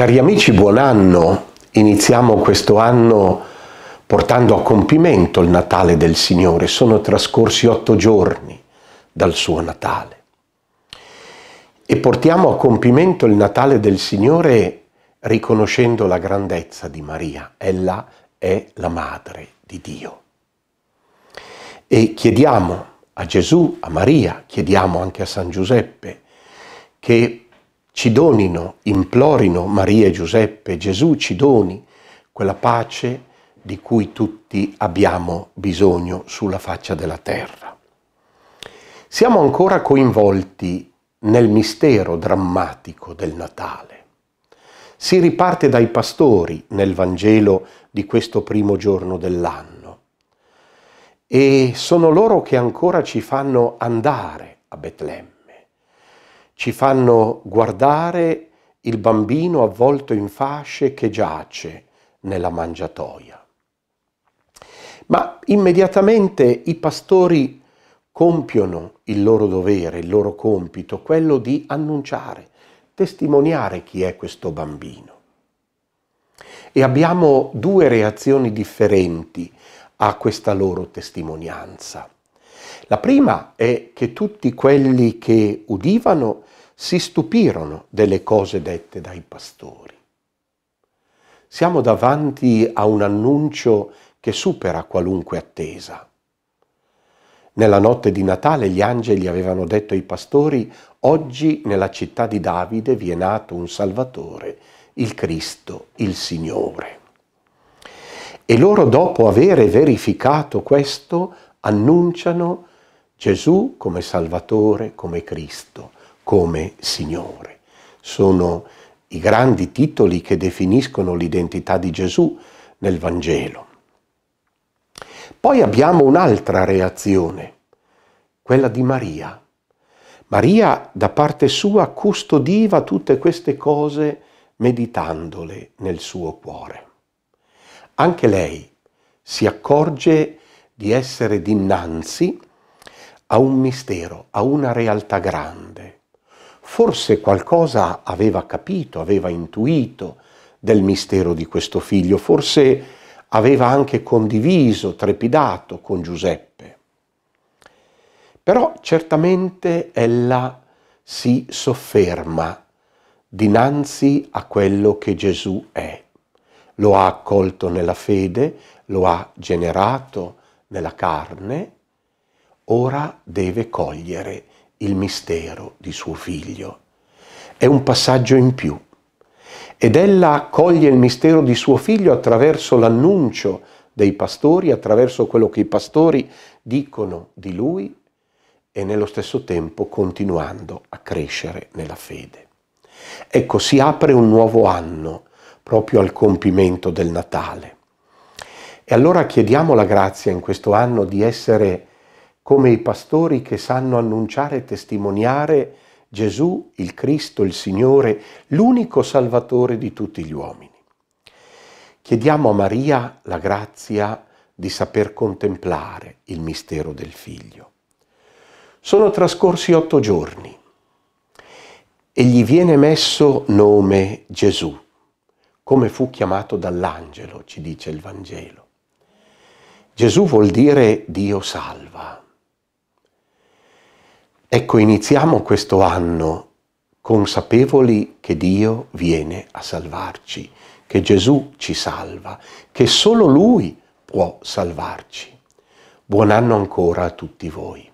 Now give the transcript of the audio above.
Cari amici, buon anno! Iniziamo questo anno portando a compimento il Natale del Signore. Sono trascorsi otto giorni dal suo Natale. E portiamo a compimento il Natale del Signore riconoscendo la grandezza di Maria. Ella è la Madre di Dio. E chiediamo a Gesù, a Maria, chiediamo anche a San Giuseppe che ci donino, implorino Maria e Giuseppe, Gesù ci doni quella pace di cui tutti abbiamo bisogno sulla faccia della terra. Siamo ancora coinvolti nel mistero drammatico del Natale. Si riparte dai pastori nel Vangelo di questo primo giorno dell'anno e sono loro che ancora ci fanno andare a Betlemme ci fanno guardare il bambino avvolto in fasce che giace nella mangiatoia. Ma immediatamente i pastori compiono il loro dovere, il loro compito, quello di annunciare, testimoniare chi è questo bambino. E abbiamo due reazioni differenti a questa loro testimonianza. La prima è che tutti quelli che udivano si stupirono delle cose dette dai pastori. Siamo davanti a un annuncio che supera qualunque attesa. Nella notte di Natale gli angeli avevano detto ai pastori, oggi nella città di Davide vi è nato un Salvatore, il Cristo, il Signore. E loro dopo aver verificato questo annunciano Gesù come Salvatore, come Cristo, come Signore. Sono i grandi titoli che definiscono l'identità di Gesù nel Vangelo. Poi abbiamo un'altra reazione, quella di Maria. Maria da parte sua custodiva tutte queste cose meditandole nel suo cuore. Anche lei si accorge di essere dinanzi a un mistero, a una realtà grande. Forse qualcosa aveva capito, aveva intuito del mistero di questo figlio, forse aveva anche condiviso, trepidato con Giuseppe. Però certamente ella si sofferma dinanzi a quello che Gesù è. Lo ha accolto nella fede, lo ha generato nella carne ora deve cogliere il mistero di suo figlio. È un passaggio in più. Ed ella accoglie il mistero di suo figlio attraverso l'annuncio dei pastori, attraverso quello che i pastori dicono di lui e nello stesso tempo continuando a crescere nella fede. Ecco, si apre un nuovo anno proprio al compimento del Natale. E allora chiediamo la grazia in questo anno di essere come i pastori che sanno annunciare e testimoniare Gesù, il Cristo, il Signore, l'unico Salvatore di tutti gli uomini. Chiediamo a Maria la grazia di saper contemplare il mistero del Figlio. Sono trascorsi otto giorni e gli viene messo nome Gesù, come fu chiamato dall'angelo, ci dice il Vangelo. Gesù vuol dire Dio salva. Ecco, iniziamo questo anno consapevoli che Dio viene a salvarci, che Gesù ci salva, che solo Lui può salvarci. Buon anno ancora a tutti voi.